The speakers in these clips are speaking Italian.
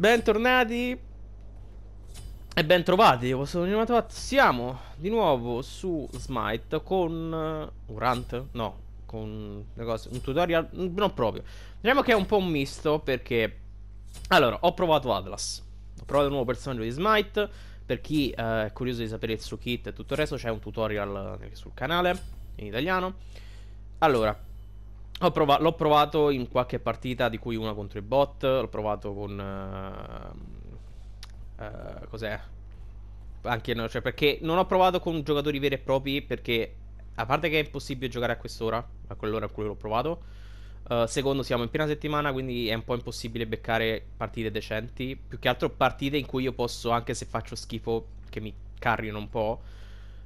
Bentornati e bentrovati, Siamo di nuovo su Smite con uh, un rant? No, con le cose, un tutorial, mm, non proprio. Diciamo che è un po' un misto perché... Allora, ho provato Atlas, ho provato un nuovo personaggio di Smite, per chi eh, è curioso di sapere il suo kit e tutto il resto c'è un tutorial uh, sul canale in italiano. Allora, prova- l'ho provato in qualche partita di cui una contro i bot, l'ho provato con... Uh, uh, cos'è? Anche no, cioè perché non ho provato con giocatori veri e propri perché a parte che è impossibile giocare a quest'ora, a quell'ora in cui l'ho provato, uh, secondo siamo in piena settimana quindi è un po' impossibile beccare partite decenti, più che altro partite in cui io posso anche se faccio schifo che mi carrino un po'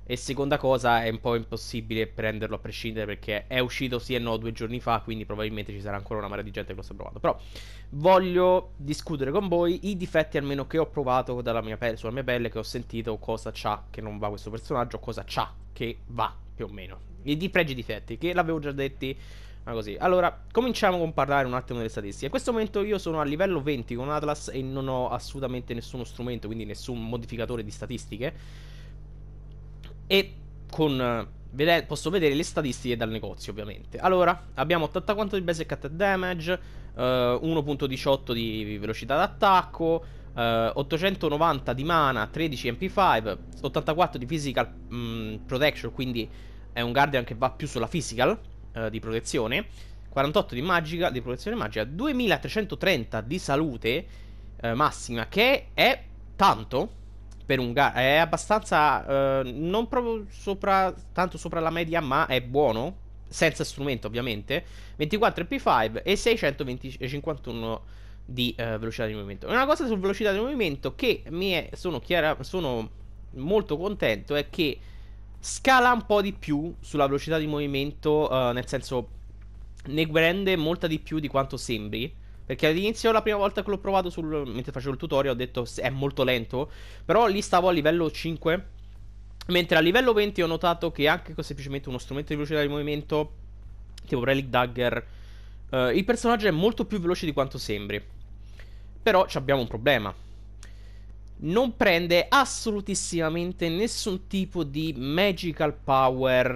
E seconda cosa, è un po' impossibile prenderlo a prescindere perché è uscito sì e no due giorni fa, quindi probabilmente ci sarà ancora una marea di gente che lo sta provando. Però voglio discutere con voi i difetti almeno che ho provato mia pelle, sulla mia pelle, che ho sentito cosa c'ha che non va questo personaggio, cosa c'ha che va più o meno. I di pregi e difetti, che l'avevo già detti ma così. Allora, cominciamo con parlare un attimo delle statistiche. In questo momento io sono a livello 20 con Atlas e non ho assolutamente nessuno strumento, quindi nessun modificatore di statistiche. E con... Eh, vede- posso vedere le statistiche dal negozio, ovviamente. Allora, abbiamo 84 di basic attack damage, uh, eh, 1.18 di velocità d'attacco, uh, eh, 890 di mana, 13 MP5, 84 di physical mh, mm, protection, quindi è un guardian che va più sulla physical uh, di protezione, 48 di magica, di protezione magica, 2330 di salute massima, che è tanto per un gara. È abbastanza. Eh, non proprio sopra, tanto sopra la media, ma è buono. Senza strumento, ovviamente. 24 MP5 e 651 di eh, velocità di movimento. Una cosa su velocità di movimento che mi è, sono, chiara, sono molto contento è che scala un po' di più sulla velocità di movimento, eh, nel senso ne prende molta di più di quanto sembri. Perché all'inizio, la prima volta che l'ho provato, sul, mentre facevo il tutorial, ho detto è molto lento. Però lì stavo a livello 5. Mentre a livello 20 ho notato che anche con semplicemente uno strumento di velocità di movimento, tipo Relic Dagger, eh, il personaggio è molto più veloce di quanto sembri. Però abbiamo un problema. Non prende assolutissimamente nessun tipo di magical power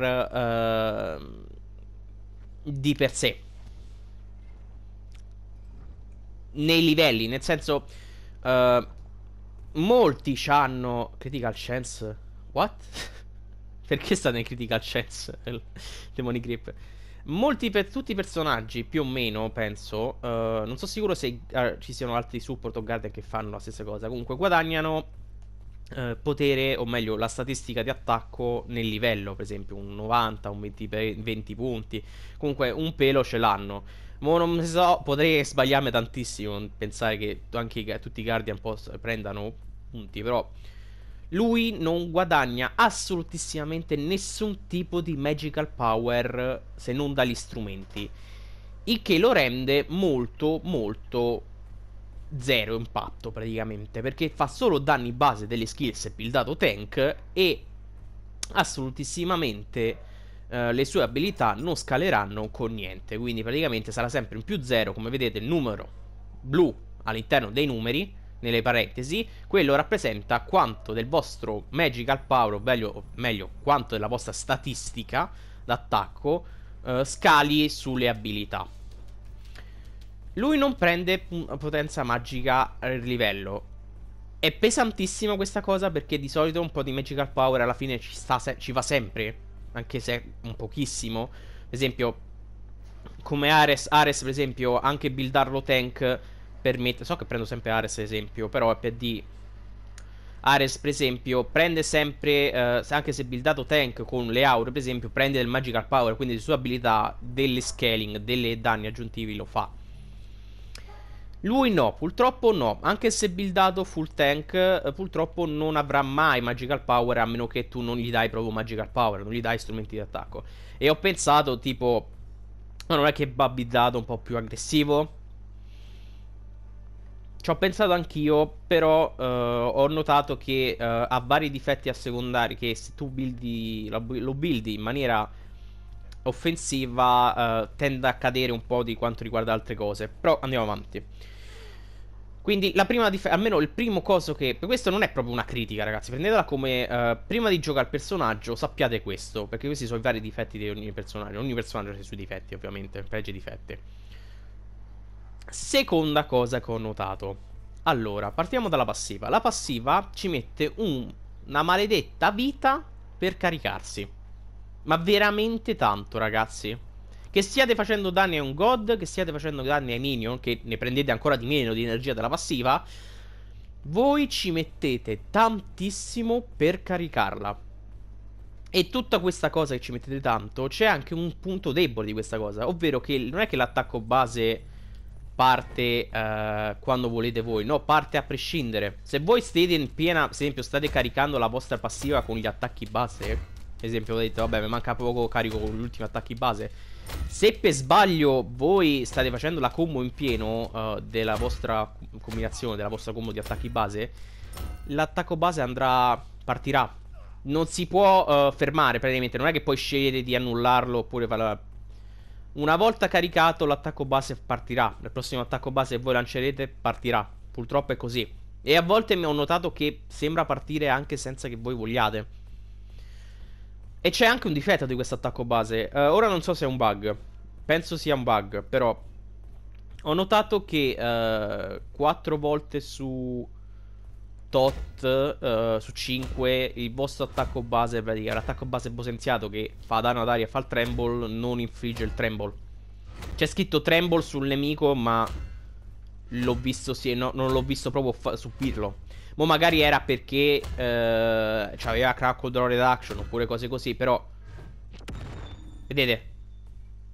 eh, di per sé. nei livelli, nel senso... Uh, molti hanno Critical Chance. What? Perché sta nel Critical Chance? Demoni Grip. Molti per tutti i personaggi, più o meno, penso. Uh, non sono sicuro se uh, ci siano altri support o guardian che fanno la stessa cosa. Comunque, guadagnano potere, o meglio, la statistica di attacco nel livello, per esempio, un 90, un 20, 20 punti. Comunque, un pelo ce l'hanno. Mo non so, potrei sbagliarmi tantissimo. Pensare che anche i, tutti i Guardian poss- prendano punti, però. Lui non guadagna assolutissimamente nessun tipo di magical power se non dagli strumenti. Il che lo rende molto, molto zero impatto praticamente. Perché fa solo danni base delle skills buildato tank e assolutissimamente eh, le sue abilità non scaleranno con niente, quindi praticamente sarà sempre un più 0, come vedete il numero blu all'interno dei numeri, nelle parentesi, quello rappresenta quanto del vostro magical power, o meglio, meglio quanto della vostra statistica d'attacco eh, scali sulle abilità. Lui non prende potenza magica al livello. È pesantissima questa cosa perché di solito un po' di magical power alla fine ci, sta ci va sempre anche se un pochissimo. Per esempio, come Ares, Ares per esempio, anche buildarlo tank permette... So che prendo sempre Ares ad esempio, però è per di... Ares per esempio prende sempre, eh, anche se buildato tank con le aure per esempio, prende del magical power, quindi le sue abilità, delle scaling, delle danni aggiuntivi lo fa. Lui no, purtroppo no, anche se buildato full tank, eh, purtroppo non avrà mai magical power a meno che tu non gli dai proprio magical power, non gli dai strumenti di attacco. E ho pensato tipo, ma non è che va buildato un po' più aggressivo? Ci ho pensato anch'io, però eh, ho notato che eh, ha vari difetti a secondari che se tu buildi, lo buildi in maniera offensiva eh, tende a cadere un po' di quanto riguarda altre cose. Però andiamo avanti. Quindi la prima dif- almeno il primo coso che questo non è proprio una critica, ragazzi, prendetela come eh, prima di giocare al personaggio sappiate questo, perché questi sono i vari difetti di ogni personaggio, ogni personaggio ha i suoi difetti, ovviamente, pregi e difetti. Seconda cosa che ho notato. Allora, partiamo dalla passiva. La passiva ci mette un, una maledetta vita per caricarsi. Ma veramente tanto, ragazzi. Che stiate facendo danni a un god, che stiate facendo danni ai minion, che ne prendete ancora di meno di energia della passiva. Voi ci mettete tantissimo per caricarla. E tutta questa cosa che ci mettete tanto, c'è anche un punto debole di questa cosa. Ovvero che non è che l'attacco base parte eh, quando volete voi, no, parte a prescindere. Se voi state in piena, per esempio, state caricando la vostra passiva con gli attacchi base esempio ho detto vabbè mi manca poco carico con l'ultimo attacco attacchi base se per sbaglio voi state facendo la combo in pieno uh, della vostra combinazione della vostra combo di attacchi base l'attacco base andrà partirà non si può uh, fermare praticamente non è che poi scegliete di annullarlo oppure farla... una volta caricato l'attacco base partirà il prossimo attacco base che voi lancerete partirà purtroppo è così e a volte mi ho notato che sembra partire anche senza che voi vogliate e c'è anche un difetto di questo attacco base. Uh, ora non so se è un bug. Penso sia un bug, però. Ho notato che uh, eh, 4 volte su tot uh, su 5 il vostro attacco base, praticamente l'attacco base potenziato che fa danno ad aria e fa il tremble, non infligge il tremble. C'è scritto tremble sul nemico, ma l'ho visto, sì, no, non l'ho visto proprio fa- subirlo. Mo magari era perché eh, c'aveva Draw Reduction oppure cose così, però... Vedete?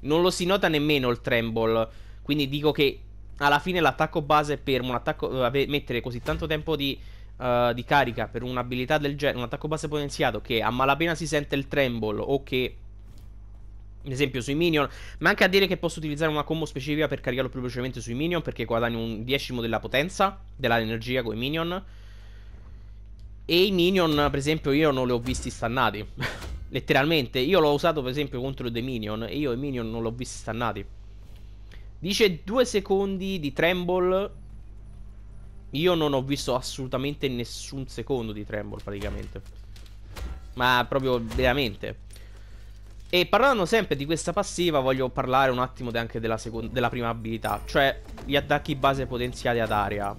Non lo si nota nemmeno il Tremble. Quindi dico che alla fine l'attacco base per un attacco... Eh, mettere così tanto tempo di, uh, di carica per un'abilità del genere, un attacco base potenziato che a malapena si sente il Tremble o che ad esempio sui minion, ma anche a dire che posso utilizzare una combo specifica per caricarlo più velocemente sui minion perché guadagno un decimo della potenza, dell'energia con i minion. E i minion, per esempio, io non li ho visti stannati. Letteralmente, io l'ho usato per esempio contro dei minion e io i minion non li ho visti stannati. Dice due secondi di tremble. Io non ho visto assolutamente nessun secondo di tremble praticamente. Ma proprio veramente. E parlando sempre di questa passiva voglio parlare un attimo anche della, della prima abilità, cioè gli attacchi base potenziati ad aria.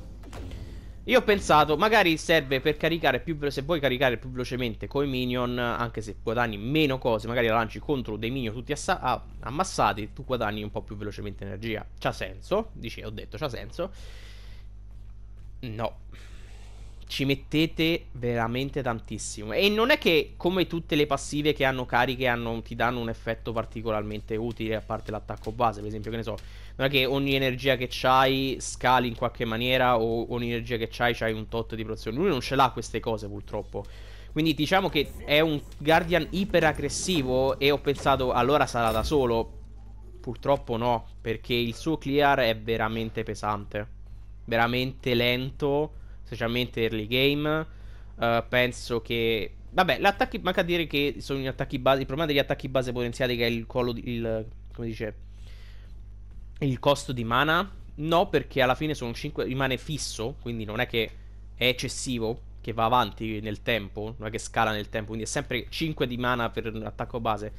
Io ho pensato, magari serve per caricare più velocemente, se vuoi caricare più velocemente coi minion, anche se guadagni meno cose, magari la lanci contro dei minion tutti ah, ammassati, tu guadagni un po' più velocemente energia. C'ha senso? Dice, ho detto, c'ha senso? No ci mettete veramente tantissimo. E non è che come tutte le passive che hanno cariche hanno, ti danno un effetto particolarmente utile, a parte l'attacco base, per esempio, che ne so. Non è che ogni energia che c'hai scali in qualche maniera o ogni energia che c'hai c'hai un tot di protezione. Lui non ce l'ha queste cose purtroppo. Quindi diciamo che è un Guardian iperaggressivo e ho pensato allora sarà da solo. Purtroppo no, perché il suo clear è veramente pesante. Veramente lento specialmente early game. Uh, penso che. Vabbè, l'attacco. Manca a dire che sono gli attacchi base. Il problema degli attacchi base potenziali, che è il collo. Di... Il... come dice. Il costo di mana. No, perché alla fine sono 5. Rimane fisso. Quindi non è che è eccessivo. Che va avanti nel tempo. Non è che scala nel tempo. Quindi è sempre 5 di mana per un attacco base.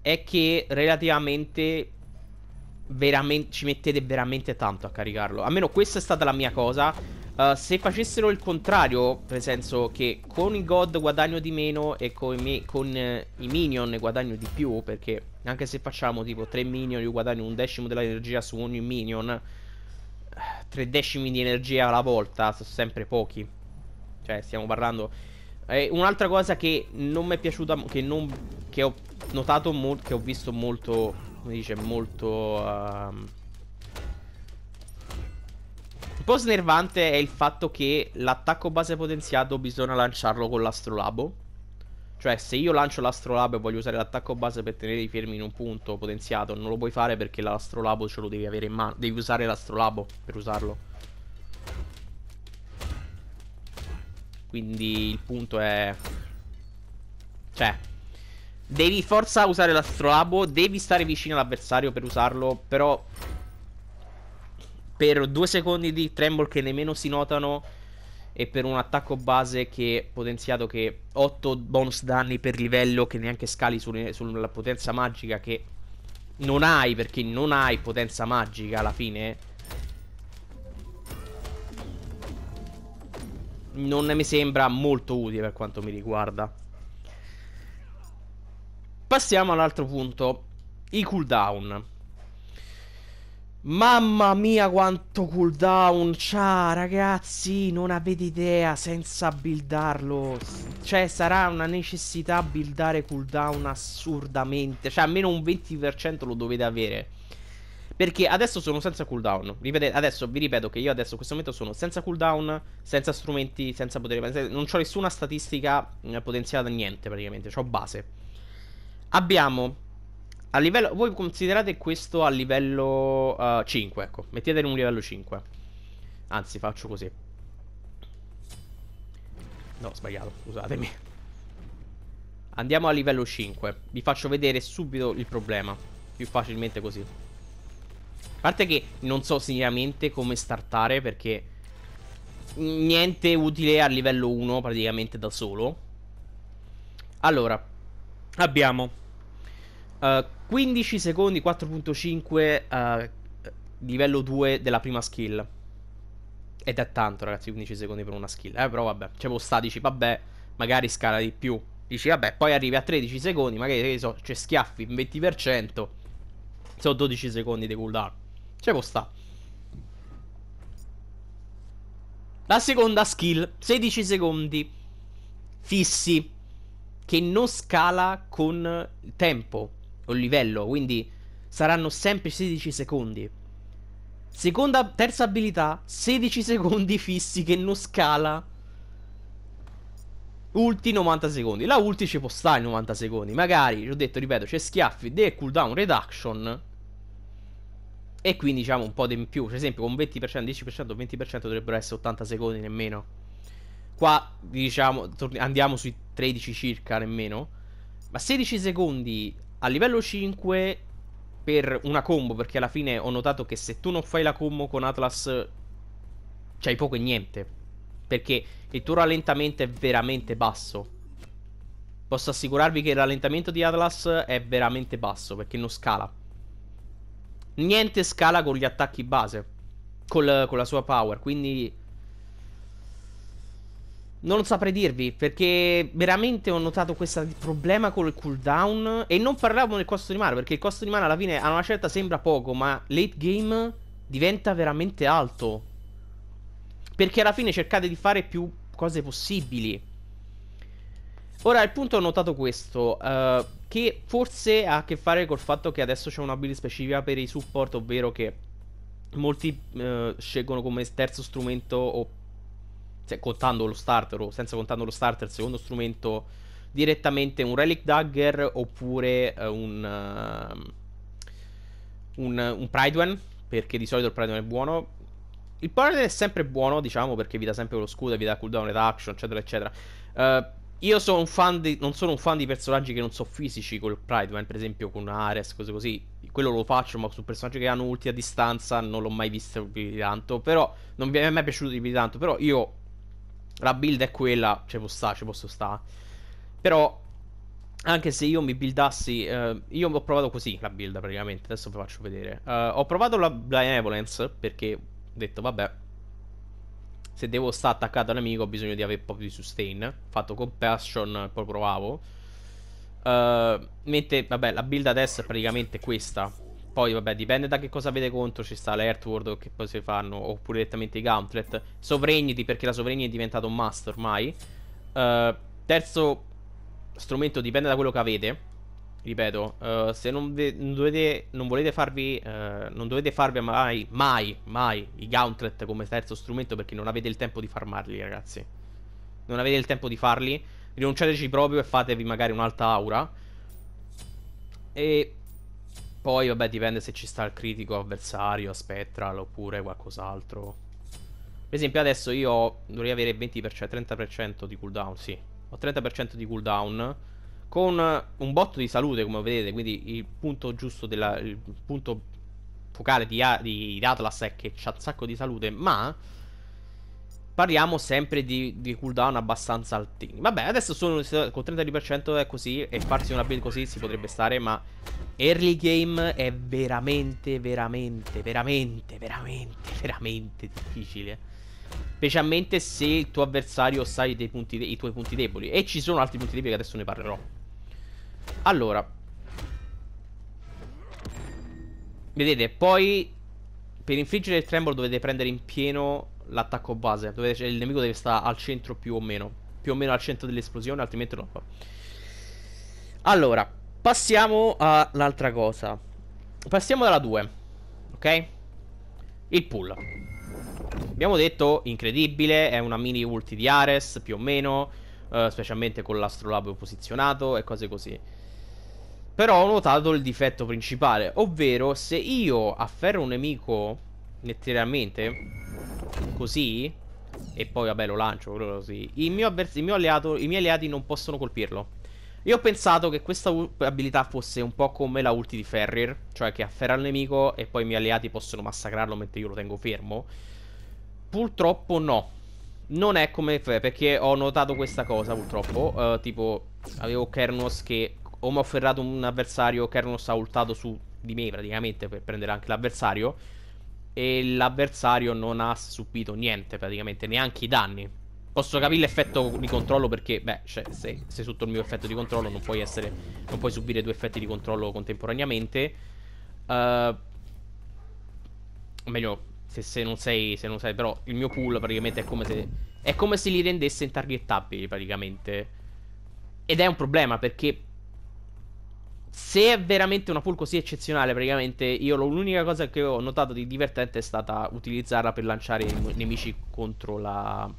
È che relativamente Veramente, ci mettete veramente tanto a caricarlo. Almeno questa è stata la mia cosa. Eh, se facessero il contrario, nel senso che con i god guadagno di meno e con, me, con eh, i minion guadagno di più, perché anche se facciamo tipo 3 minion io guadagno un decimo dell'energia su ogni minion, 3 eh, decimi di energia alla volta sono sempre pochi. Cioè stiamo parlando... Eh, un'altra cosa che non mi è piaciuta, che, non, che ho notato molto, che ho visto molto, come dice, molto... Uh, po' snervante è il fatto che l'attacco base potenziato bisogna lanciarlo con l'astrolabo. Cioè, se io lancio l'astrolabo e voglio usare l'attacco base per tenere i fermi in un punto potenziato, non lo puoi fare perché l'astrolabo ce lo devi avere in mano. Devi usare l'astrolabo per usarlo. Quindi il punto è... Cioè, devi forza usare l'astrolabo, devi stare vicino all'avversario per usarlo, però per due secondi di tremble che nemmeno si notano e per un attacco base che potenziato che 8 bonus danni per livello che neanche scali sulle, sulla potenza magica che non hai perché non hai potenza magica alla fine non mi sembra molto utile per quanto mi riguarda passiamo all'altro punto i cooldown Mamma mia quanto cooldown c'ha ragazzi non avete idea senza buildarlo Cioè sarà una necessità buildare cooldown assurdamente Cioè almeno un 20% lo dovete avere Perché adesso sono senza cooldown Ripetete, Adesso vi ripeto che io adesso in questo momento sono senza cooldown Senza strumenti, senza potere Non ho nessuna statistica eh, potenziata niente praticamente Ho base Abbiamo a livello, voi considerate questo a livello uh, eh, 5, ecco. Mettetelo un livello 5. Anzi, faccio così. No, sbagliato, scusatemi. Andiamo a livello 5. Vi faccio vedere subito il problema. Più facilmente così. A parte che non so sinceramente come startare perché... Niente utile a livello 1 praticamente da solo. Allora. Abbiamo... Uh, 15 secondi 4.5 uh, eh, livello 2 della prima skill. Ed è tanto, ragazzi, 15 secondi per una skill. Eh, però vabbè, c'è posta, dici, vabbè, magari scala di più. Dici, vabbè, poi arrivi a 13 secondi, magari so, c'è schiaffi, 20%. Sono 12 secondi di cooldown. C'è posta. La seconda skill, 16 secondi fissi, che non scala con il tempo o livello, quindi saranno sempre 16 secondi. Seconda, terza abilità, 16 secondi fissi che non scala. Ulti 90 secondi. La ulti ci può stare 90 secondi. Magari, ho detto, ripeto, c'è schiaffi, de cooldown reduction. E quindi diciamo un po' di più. Per cioè, esempio con 20%, 10%, 20% dovrebbero essere 80 secondi nemmeno. Qua diciamo andiamo sui 13 circa nemmeno. Ma 16 secondi a livello 5 per una combo, perché alla fine ho notato che se tu non fai la combo con Atlas c'hai poco e niente, perché il tuo rallentamento è veramente basso. Posso assicurarvi che il rallentamento di Atlas è veramente basso, perché non scala. Niente scala con gli attacchi base, col, con la sua power, quindi non saprei dirvi perché veramente ho notato questo problema con il cooldown e non parliamo del costo di mana perché il costo di mana alla fine a una certa sembra poco ma late game diventa veramente alto perché alla fine cercate di fare più cose possibili. Ora il punto ho notato questo uh, che forse ha a che fare col fatto che adesso c'è un'ability specifica per i support ovvero che molti uh, scelgono come terzo strumento o se, contando lo starter o senza contando lo starter, secondo strumento direttamente un Relic Dagger oppure uh, un, uh, un, un Pridewen, perché di solito il Pridewen è buono. Il Pridewen è sempre buono, diciamo, perché vi dà sempre lo scudo, vi dà cooldown reduction, eccetera, eccetera. Uh, io sono di, non sono un fan di personaggi che non sono fisici col Pridewen, per esempio con Ares, cose così. Quello lo faccio, ma su personaggi che hanno ulti a distanza non l'ho mai visto più di tanto. Però non mi è mai piaciuto più di tanto. Però io la build è quella, ci può stare, ci posso stare. Però, anche se io mi buildassi... Eh, io ho provato così la build praticamente, adesso vi faccio vedere. Eh, ho provato la Benevolence perché ho detto, vabbè, se devo stare attaccato a un amico ho bisogno di avere un po' più di sustain. Fatto compassion, poi provavo. Uh, eh, mentre, vabbè, la build adesso è praticamente questa. Poi, vabbè, dipende da che cosa avete contro. Ci sta l'Earthward che poi si fanno. Oppure direttamente i Gauntlet. Sovregniti, perché la sovregna è diventata un must ormai. Uh, terzo strumento dipende da quello che avete. Ripeto, uh, se non, non, dovete, non volete farvi. Uh, non dovete farvi mai, mai, mai i Gauntlet come terzo strumento perché non avete il tempo di farmarli, ragazzi. Non avete il tempo di farli. Rinunciateci proprio e fatevi magari un'alta aura. E poi, vabbè, dipende se ci sta il critico avversario, spettral oppure qualcos'altro. Per esempio, adesso io dovrei avere 20%, 30% di cooldown, sì. Ho 30% di cooldown con un botto di salute, come vedete, quindi il punto giusto della, il punto focale di, di Atlas è che c'ha un sacco di salute, ma parliamo sempre di, di, cooldown abbastanza altini. Vabbè, adesso sono con 30% è così e farsi una build così si potrebbe stare, ma early game è veramente, veramente, veramente, veramente, veramente difficile. Specialmente se il tuo avversario sa i, i tuoi punti deboli. E ci sono altri punti deboli che adesso ne parlerò. Allora. Vedete, poi per infliggere il tremble dovete prendere in pieno l'attacco base, dove cioè, il nemico deve stare al centro più o meno, più o meno al centro dell'esplosione, altrimenti non fa. Allora, passiamo all'altra cosa. Passiamo dalla 2, ok? Il pull. Abbiamo detto, incredibile, è una mini ulti di Ares, più o meno, eh, specialmente con l'astrolabio posizionato e cose così. Però ho notato il difetto principale, ovvero se io afferro un nemico letteralmente Così E poi vabbè lo lancio così il mio, il mio alleato, I miei alleati non possono colpirlo Io ho pensato che questa abilità fosse un po' come la ulti di Ferrir Cioè che afferra il nemico e poi i miei alleati possono massacrarlo mentre io lo tengo fermo Purtroppo no non è come perché ho notato questa cosa purtroppo. Uh, tipo, avevo Kernos che o mi ha afferrato un avversario, Kernos ha ultato su di me praticamente per prendere anche l'avversario e l'avversario non ha subito niente praticamente, neanche i danni. Posso capire l'effetto di controllo perché, beh, cioè, se sei sotto il mio effetto di controllo non puoi, essere, non puoi subire due effetti di controllo contemporaneamente. Uh, meglio, se, se, non sei, se non sei, però il mio pool praticamente è come se, è come se li rendesse intargettabili praticamente. Ed è un problema perché se è veramente una pool così eccezionale, praticamente io l'unica cosa che ho notato di divertente è stata utilizzarla per lanciare i nemici contro la,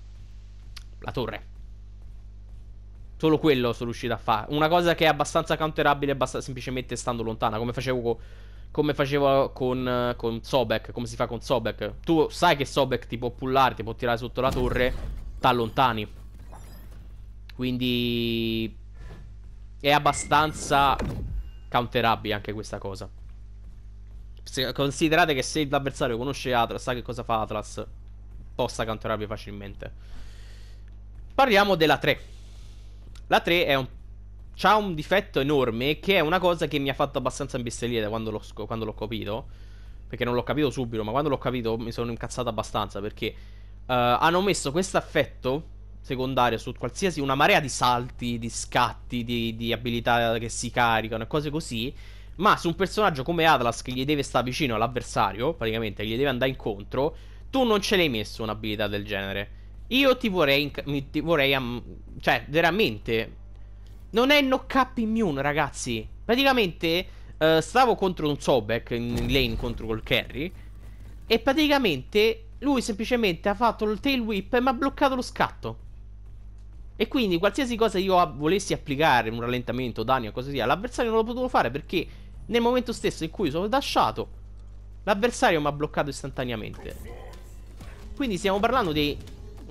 la torre. Solo quello sono riuscito a fare. Una cosa che è abbastanza counterabile, abbast- semplicemente stando lontana, come facevo, co- come facevo con, con Sobek, come si fa con Sobek. Tu sai che Sobek ti può pullare, ti può tirare sotto la torre, t'allontani. Quindi è abbastanza counterabile anche questa cosa. Se considerate che se l'avversario conosce Atlas, sa che cosa fa Atlas, possa counterabile facilmente. Parliamo della 3. La 3 è un ha un difetto enorme che è una cosa che mi ha fatto abbastanza imbestialire quando l'ho, quando l'ho capito. Perché non l'ho capito subito, ma quando l'ho capito mi sono incazzato abbastanza perché uh, hanno messo questo affetto secondaria su qualsiasi una marea di salti, di scatti, di, di abilità che si caricano e cose così. Ma su un personaggio come Atlas che gli deve stare vicino all'avversario, praticamente gli deve andare incontro, tu non ce l'hai messo un'abilità del genere. Io ti vorrei. Ti vorrei um, cioè, veramente. Non è knock up immune, ragazzi. Praticamente. Uh, stavo contro un Sobek in lane contro col carry. E praticamente. Lui semplicemente ha fatto il tail whip e mi ha bloccato lo scatto. E quindi qualsiasi cosa io volessi applicare, un rallentamento, danni o cosa sia, l'avversario non lo potevo fare perché nel momento stesso in cui sono dashato, l'avversario mi ha bloccato istantaneamente. Quindi stiamo parlando di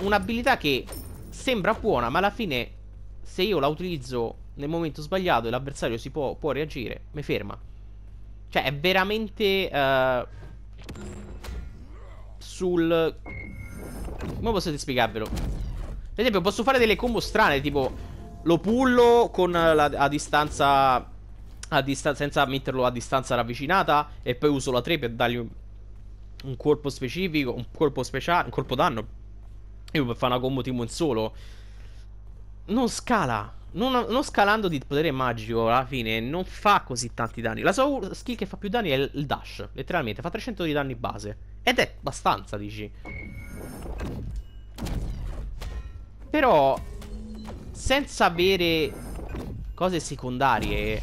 un'abilità che sembra buona, ma alla fine se io la utilizzo nel momento sbagliato e l'avversario si può, può reagire, mi ferma. Cioè è veramente... Uh, sul... Come potete spiegarvelo? Per esempio posso fare delle combo strane Tipo lo pullo con la, a distanza a distan senza metterlo a distanza ravvicinata e poi uso la 3 per dargli un, un colpo specifico, un colpo speciale, un colpo danno. Io per fare una combo tipo in solo. Non scala. Non, non, scalando di potere magico alla fine non fa così tanti danni. La sua skill che fa più danni è il dash, letteralmente, fa 300 di danni base. Ed è abbastanza, dici. Però senza avere cose secondarie,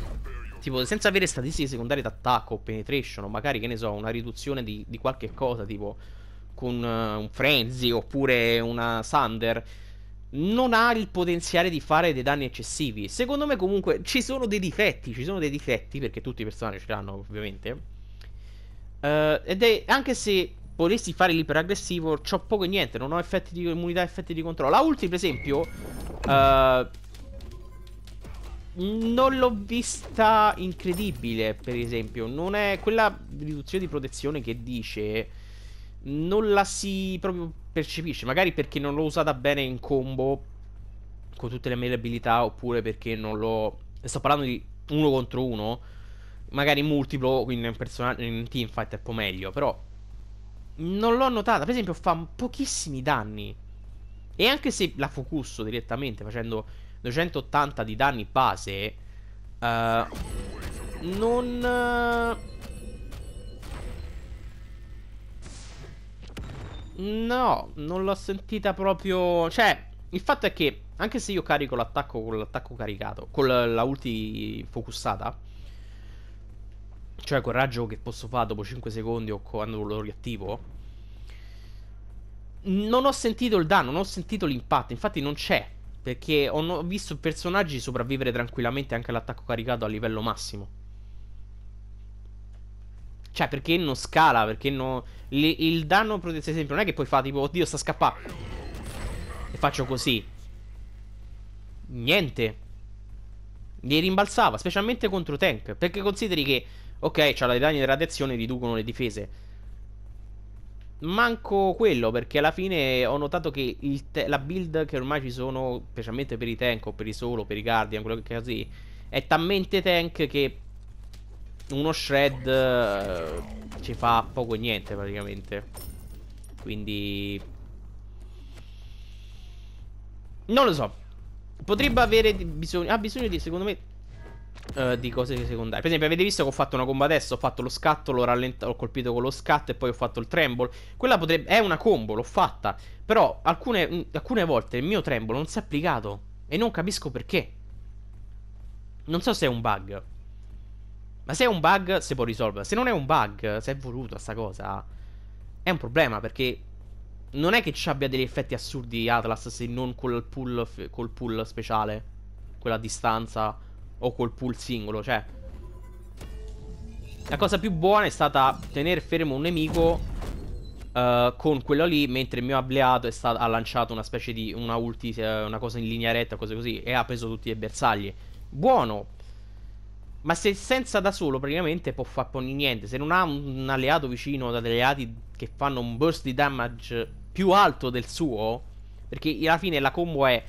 tipo senza avere statistiche secondarie d'attacco o penetration, o magari che ne so, una riduzione di, di qualche cosa, tipo con uh, un frenzy oppure una Thunder non ha il potenziale di fare dei danni eccessivi. Secondo me comunque ci sono dei difetti, ci sono dei difetti perché tutti i personaggi ce l'hanno ovviamente. Uh, ed è anche se volessi fare l'iperagressivo, c'ho poco e niente, non ho effetti di immunità, effetti di controllo. La ulti, per esempio, uh, non l'ho vista incredibile, per esempio. Non è quella riduzione di protezione che dice, non la si proprio percepisce. Magari perché non l'ho usata bene in combo con tutte le mie abilità, oppure perché non l'ho... Sto parlando di uno contro uno. Magari multiplo, quindi in, in teamfight è un po' meglio, però non l'ho notata. Per esempio, fa pochissimi danni. E anche se la focusso direttamente facendo 280 di danni base, uh, non. Uh, no, non l'ho sentita proprio. Cioè, il fatto è che anche se io carico l'attacco con l'attacco caricato, con la ulti focussata. Cioè quel raggio che posso fare dopo 5 secondi o quando lo riattivo. Non ho sentito il danno, non ho sentito l'impatto, infatti non c'è. Perché ho visto personaggi sopravvivere tranquillamente anche all'attacco caricato a livello massimo. Cioè, perché non scala? Perché non. Il, il danno protezione esempio non è che poi fa tipo, oddio, sta scappando. E faccio così. Niente. Gli rimbalzava, specialmente contro tank. Perché consideri che Ok, cioè i danni di radiazione riducono le difese. Manco quello, perché alla fine ho notato che la build che ormai ci sono, specialmente per i tank o per i solo, per i guardian, quello che è così, è talmente tank che uno shred eh, ci fa poco e niente praticamente. Quindi... Non lo so. Potrebbe avere bisogno... Ha bisogno di, secondo me, uh, di cose secondarie. Per esempio, avete visto che ho fatto una combo adesso, ho fatto lo scatto, l'ho rallentato, ho colpito con lo scatto e poi ho fatto il tremble. Quella potrebbe... è una combo, l'ho fatta. Però alcune, mm, alcune volte il mio tremble non si è applicato e non capisco perché. Non so se è un bug. Ma se è un bug, si può risolvere. Se non è un bug, se è voluto sta cosa, è un problema perché non è che ci abbia degli effetti assurdi Atlas se non col pull, col pull speciale, quella distanza o col pull singolo, cioè. La cosa più buona è stata tenere fermo un nemico. Uh, con quello lì, mentre il mio alleato ha lanciato una specie di una ulti, eh, una cosa in linea retta, cose così, e ha preso tutti i bersagli. Buono, ma se senza da solo praticamente può far niente. Se non ha un alleato vicino da degli alleati che fanno un burst di damage più alto del suo. Perché alla fine la combo è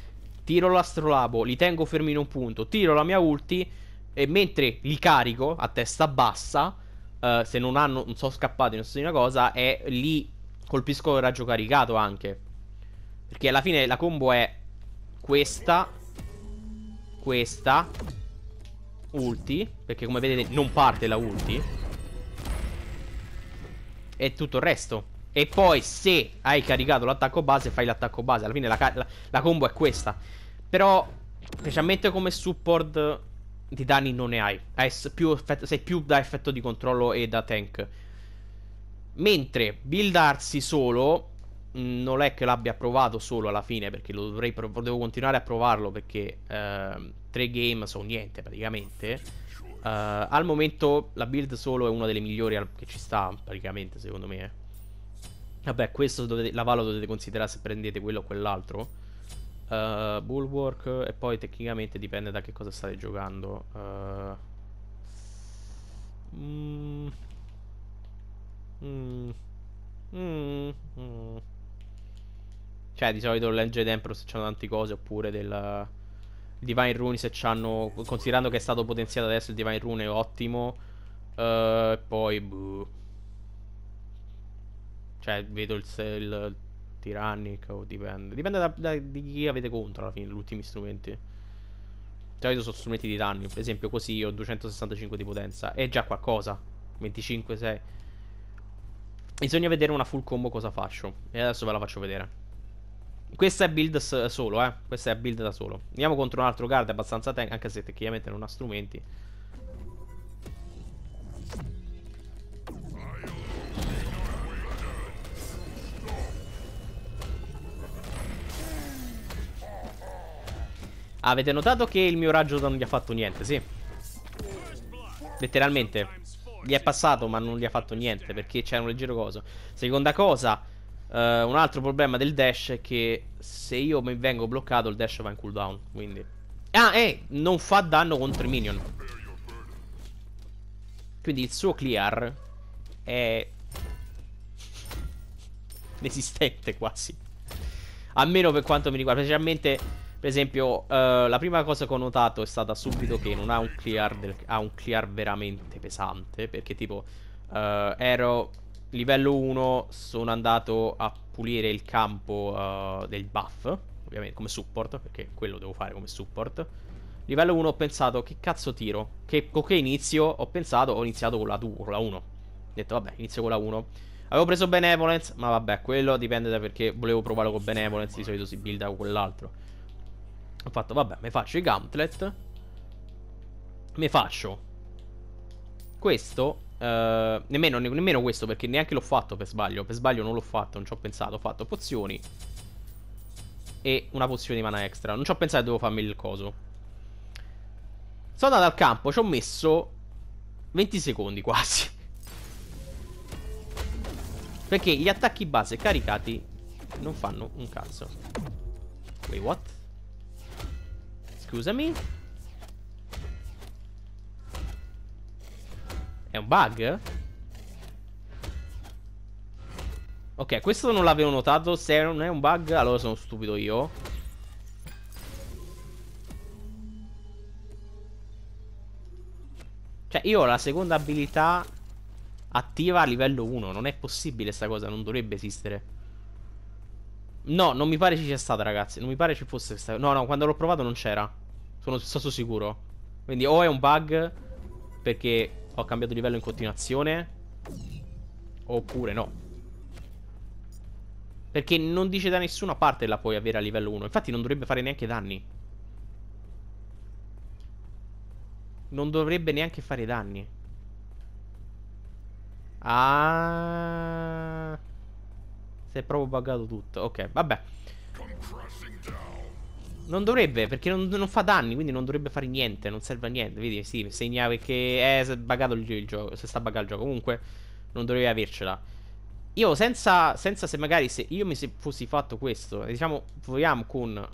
tiro l'astrolabo, li tengo fermi in un punto, tiro la mia ulti e mentre li carico a testa bassa, uh, se non hanno, non sono scappati, non so una cosa, e li colpisco il raggio caricato anche. Perché alla fine la combo è questa, questa, ulti, perché come vedete non parte la ulti, e tutto il resto. E poi se hai caricato l'attacco base fai l'attacco base Alla fine la, la, la combo è questa Però specialmente come support di danni non ne hai. hai più effetto, sei più da effetto di controllo e da tank. Mentre buildarsi solo. Mm, non è che l'abbia provato solo alla fine. Perché lo dovrei devo continuare a provarlo. Perché uh, tre game sono niente praticamente. Uh, al momento la build solo è una delle migliori che ci sta praticamente secondo me. Eh. Vabbè, questo dovete, l'avalo dovete considerare se prendete quello o quell'altro. Uh, eh, bulwark e poi tecnicamente dipende da che cosa state giocando. Uh... Mm. Mm. Mm. Cioè, di solito Legend Emperor se c'hanno tante cose, oppure del Divine Rune se c'hanno... Considerando che è stato potenziato adesso il Divine Rune è ottimo. Uh, poi... Buh. Cioè, vedo il, il Tyrannic o oh, dipende. Dipende da, da, di chi avete contro alla fine, gli ultimi strumenti. Cioè, io sono strumenti di danni, per esempio così ho 265 di potenza, è già qualcosa, 25, 6. Bisogna vedere una full combo cosa faccio, e adesso ve la faccio vedere. Questa è build solo, eh, questa è build da solo. Andiamo contro un altro guard abbastanza tank, anche se tecnicamente non ha strumenti. Avete notato che il mio raggio non gli ha fatto niente, sì. Letteralmente. Gli è passato ma non gli ha fatto niente perché c'era un leggero coso. Seconda cosa, uh, un altro problema del dash è che se io mi vengo bloccato il dash va in cooldown, quindi... Ah, eh, non fa danno contro i minion. Quindi il suo clear è... inesistente quasi. Almeno per quanto mi riguarda, specialmente per esempio, eh, la prima cosa che ho notato è stata subito che non ha un clear, del, ha un clear veramente pesante. Perché, tipo, eh, ero livello 1, sono andato a pulire il campo eh, del buff. Ovviamente come support, perché quello devo fare come support. Livello 1 ho pensato, che cazzo tiro? Che, con che inizio? Ho pensato, ho iniziato con la, 2, con la 1. Ho detto, vabbè, inizio con la 1. Avevo preso Benevolence, ma vabbè, quello dipende da perché volevo provarlo con Benevolence, di solito si builda con quell'altro. Ho fatto, vabbè, mi faccio i gauntlet. Mi faccio questo. Eh, nemmeno, ne nemmeno, questo perché neanche l'ho fatto per sbaglio. Per sbaglio non l'ho fatto, non ci ho pensato. Ho fatto pozioni. E una pozione di mana extra. Non ci ho pensato, devo farmi il coso. Sono andato al campo, ci ho messo 20 secondi quasi. Perché gli attacchi base caricati non fanno un cazzo. Wait, what? scusami. È un bug? Ok, questo non l'avevo notato. Se non è un bug, allora sono stupido io. Cioè, io ho la seconda abilità attiva a livello 1. Non è possibile sta cosa, non dovrebbe esistere. No, non mi pare ci sia stata, ragazzi. Non mi pare ci fosse questa... No, no, quando l'ho provato non c'era. Sono stato sicuro. Quindi o è un bug perché ho cambiato livello in continuazione oppure no. Perché non dice da nessuna parte la puoi avere a livello 1. Infatti non dovrebbe fare neanche danni. Non dovrebbe neanche fare danni. Ah. Si è proprio buggato tutto. Ok, vabbè. Non dovrebbe, perché non, non, fa danni, quindi non dovrebbe fare niente, non serve a niente. Vedi, sì, segna perché è buggato il, il gioco, se sta buggato il gioco. Comunque, non dovrebbe avercela. Io senza, senza se magari, se io mi se fossi fatto questo, diciamo, proviamo con,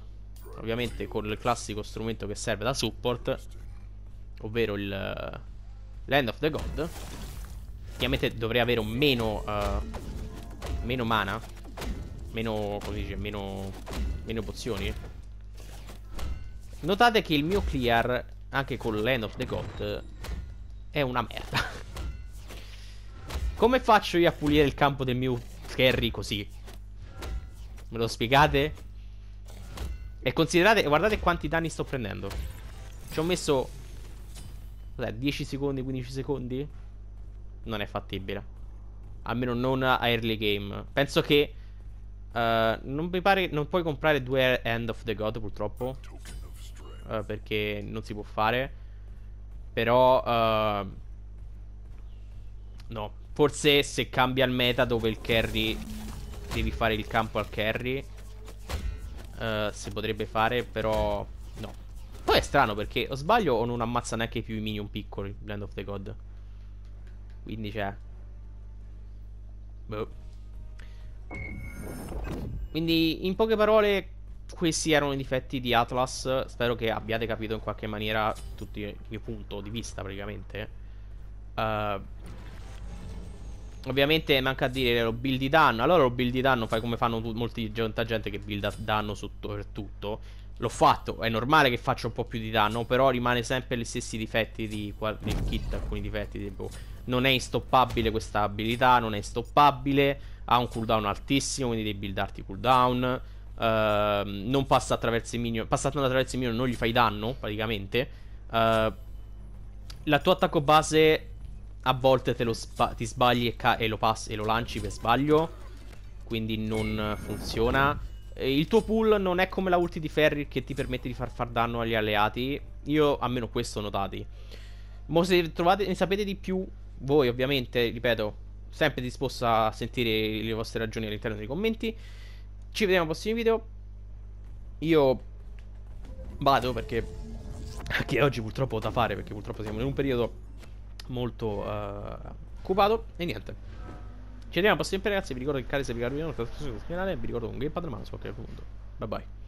ovviamente, con il classico strumento che serve da support, ovvero il eh, Land of the God. Ovviamente dovrei avere meno, uh, meno mana, meno, come dice, meno, meno pozioni. Notate che il mio clear, anche con l'end of the God, è una merda. Come faccio io a pulire il campo del mio carry così? Me lo spiegate? E considerate, guardate quanti danni sto prendendo. Ci ho messo... Cos'è? 10 secondi, 15 secondi? Non è fattibile. Almeno non a early game. Penso che... Uh, non mi pare... Non puoi comprare due End of the God, purtroppo. Eh, perché non si può fare. Però... Uh, no, forse se cambia il meta dove il carry... Devi fare il campo al carry. Uh, si potrebbe fare, però... No. Poi è strano perché o sbaglio o non ammazza neanche più i minion piccoli, Land of the God. Quindi c'è... Cioè, boh. Quindi in poche parole questi erano i difetti di Atlas. Spero che abbiate capito in qualche maniera tutto il mio punto di vista, praticamente. Uh, ovviamente manca a dire lo build di danno. Allora lo build di danno fai come fanno tu, molti, tanta gente che builda danno soprattutto. L'ho fatto, è normale che faccia un po' più di danno, però rimane sempre gli stessi difetti di del kit, alcuni difetti tipo non è instoppabile questa abilità, non è instoppabile, ha un cooldown altissimo, quindi devi buildarti cooldown. Uh, non passa attraverso i minion. Passando attraverso i minion non gli fai danno, praticamente. Uh, la tua attacco base a volte te lo sba- ti sbagli e, e, lo e lo lanci per sbaglio. Quindi non funziona. Eh, il tuo pull non è come la ulti di Ferry che ti permette di far far danno agli alleati. Io almeno questo ho notato. Ma se trovate, ne sapete di più voi ovviamente, ripeto, sempre disposto a sentire le vostre ragioni all'interno dei commenti. Ci vediamo al prossimo video. Io vado perché anche oggi purtroppo ho da fare perché purtroppo siamo in un periodo molto uh, occupato e niente. Ci vediamo al prossimo video ragazzi, vi ricordo di cliccare se vi caro il nostro se vi ricordo un gamepad, padre mano, so che appunto. Bye bye.